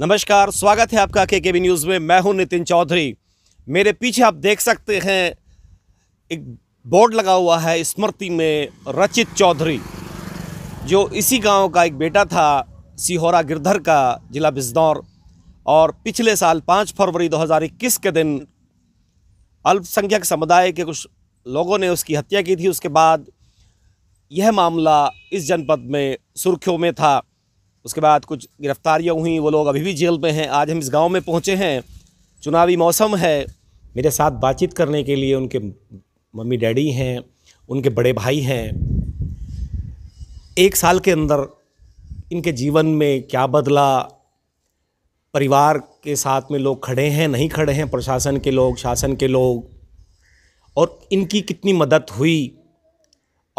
नमस्कार स्वागत है आपका के केबी न्यूज़ में मैं हूं नितिन चौधरी मेरे पीछे आप देख सकते हैं एक बोर्ड लगा हुआ है स्मृति में रचित चौधरी जो इसी गांव का एक बेटा था सिहोरा गिरधर का जिला बिजनौर और पिछले साल पाँच फरवरी 2021 के दिन अल्पसंख्यक समुदाय के कुछ लोगों ने उसकी हत्या की थी उसके बाद यह मामला इस जनपद में सुर्खियों में था उसके बाद कुछ गिरफ्तारियाँ हुई वो लोग अभी भी जेल में हैं आज हम इस गाँव में पहुँचे हैं चुनावी मौसम है मेरे साथ बातचीत करने के लिए उनके मम्मी डैडी हैं उनके बड़े भाई हैं एक साल के अंदर इनके जीवन में क्या बदला परिवार के साथ में लोग खड़े हैं नहीं खड़े हैं प्रशासन के लोग शासन के लोग और इनकी कितनी मदद हुई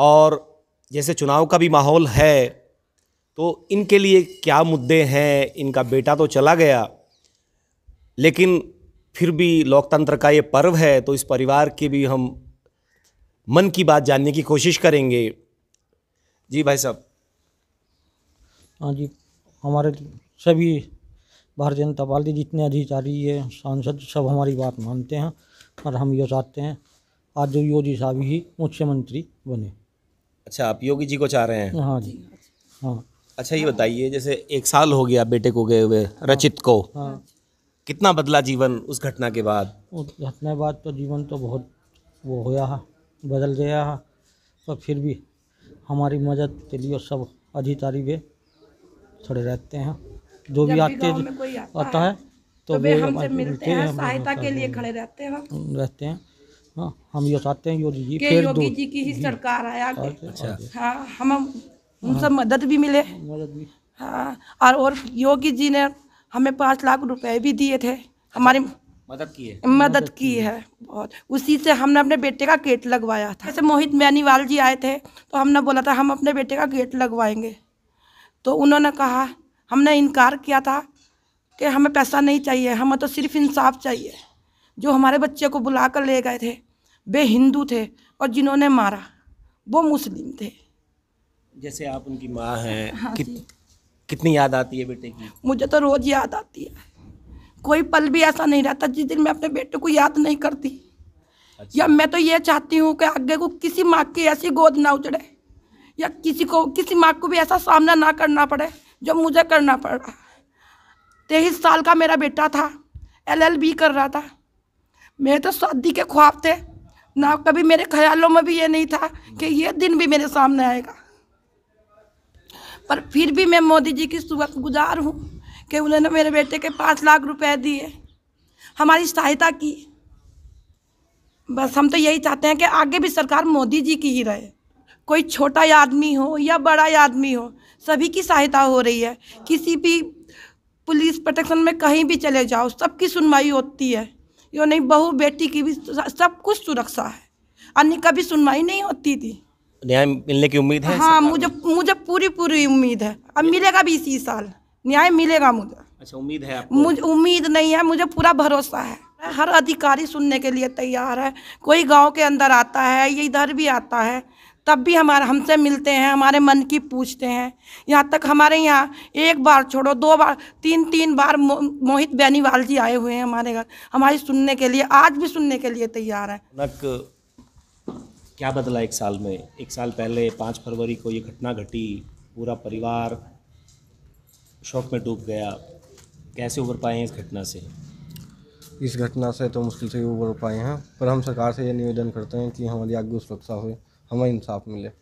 और जैसे चुनाव का भी माहौल है तो इनके लिए क्या मुद्दे हैं इनका बेटा तो चला गया लेकिन फिर भी लोकतंत्र का ये पर्व है तो इस परिवार के भी हम मन की बात जानने की कोशिश करेंगे जी भाई साहब हाँ जी हमारे सभी भारतीय जनता पार्टी जितने अधिकारी है सांसद सब हमारी बात मानते हैं और हम ये चाहते हैं आज जो योगी साहब ही मुख्यमंत्री बने अच्छा आप योगी जी को चाह रहे हैं हाँ जी हाँ अच्छा ये बताइए जैसे एक साल हो गया बेटे को गए हुए हाँ। रचित को हाँ। कितना बदला जीवन उस घटना के बाद उस घटना के बाद तो जीवन तो बहुत वो होया है बदल गया है पर फिर भी हमारी मदद के लिए सब अधिकारी भी थोड़े रहते हैं जो भी आते आता है तो, तो वे हमसे मिलते हैं सहायता के लिए खड़े रहते हैं रहते हैं हाँ हम ये चाहते हैं योगी जी योगी जी की ही सरकार आया अच्छा हाँ हम उनसे मदद भी मिले मदद भी हाँ और और योगी जी ने हमें पाँच लाख रुपए भी दिए थे हमारी मदद की है मदद की है बहुत उसी से हमने अपने बेटे का गेट लगवाया था जैसे मोहित मैनीवाल जी आए थे तो हमने बोला था हम अपने बेटे का गेट लगवाएंगे तो उन्होंने कहा हमने इनकार किया था कि हमें पैसा नहीं चाहिए हमें तो सिर्फ इंसाफ चाहिए जो हमारे बच्चे को बुला कर ले गए थे वे हिंदू थे और जिन्होंने मारा वो मुस्लिम थे जैसे आप उनकी माँ हैं हाँ कित, कितनी याद आती है बेटे की मुझे तो रोज याद आती है कोई पल भी ऐसा नहीं रहता जिस दिन मैं अपने बेटे को याद नहीं करती अच्छा। या मैं तो ये चाहती हूँ कि आगे को किसी माँ की ऐसी गोद ना उजड़े या किसी को किसी माँ को भी ऐसा सामना ना करना पड़े जो मुझे करना पड़ रहा तेईस साल का मेरा बेटा था एलएलबी कर रहा था मेरे तो शादी के ख्वाब थे ना कभी मेरे ख्यालों में भी ये नहीं था कि ये दिन भी मेरे सामने आएगा पर फिर भी मैं मोदी जी की गुजार हूँ कि उन्होंने मेरे बेटे के पाँच लाख रुपए दिए हमारी सहायता की बस हम तो यही चाहते हैं कि आगे भी सरकार मोदी जी की ही रहे कोई छोटा आदमी हो या बड़ा आदमी हो सभी की सहायता हो रही है किसी भी पुलिस प्रोटेक्शन में कहीं भी चले जाओ सबकी सुनवाई होती है यो नहीं बहू बेटी की भी सब कुछ सुरक्षा है अन्य कभी सुनवाई नहीं होती थी न्याय मिलने की उम्मीद है हाँ मुझे मुझे पूरी पूरी उम्मीद है अब मिलेगा भी इसी साल न्याय मिलेगा मुझे अच्छा उम्मीद है आपको? मुझे उम्मीद नहीं है मुझे पूरा भरोसा है हर अधिकारी सुनने के लिए तैयार है कोई गांव के अंदर आता है ये इधर भी आता है तब भी हमारे हमसे मिलते हैं हमारे मन की पूछते हैं यहाँ तक हमारे यहाँ एक बार छोड़ो दो बार तीन तीन बार मो, मोहित बेनीवाल जी आए हुए हैं हमारे घर हमारी सुनने के लिए आज भी सुनने के लिए तैयार हैं क्या बदला एक साल में एक साल पहले पाँच फरवरी को ये घटना घटी पूरा परिवार शौक में डूब गया कैसे उबर पाए हैं इस घटना से इस घटना से तो मुश्किल से ही उबर पाए हैं पर हम सरकार से ये निवेदन करते हैं कि हमारी आगे सुरक्षा हो हमें इंसाफ मिले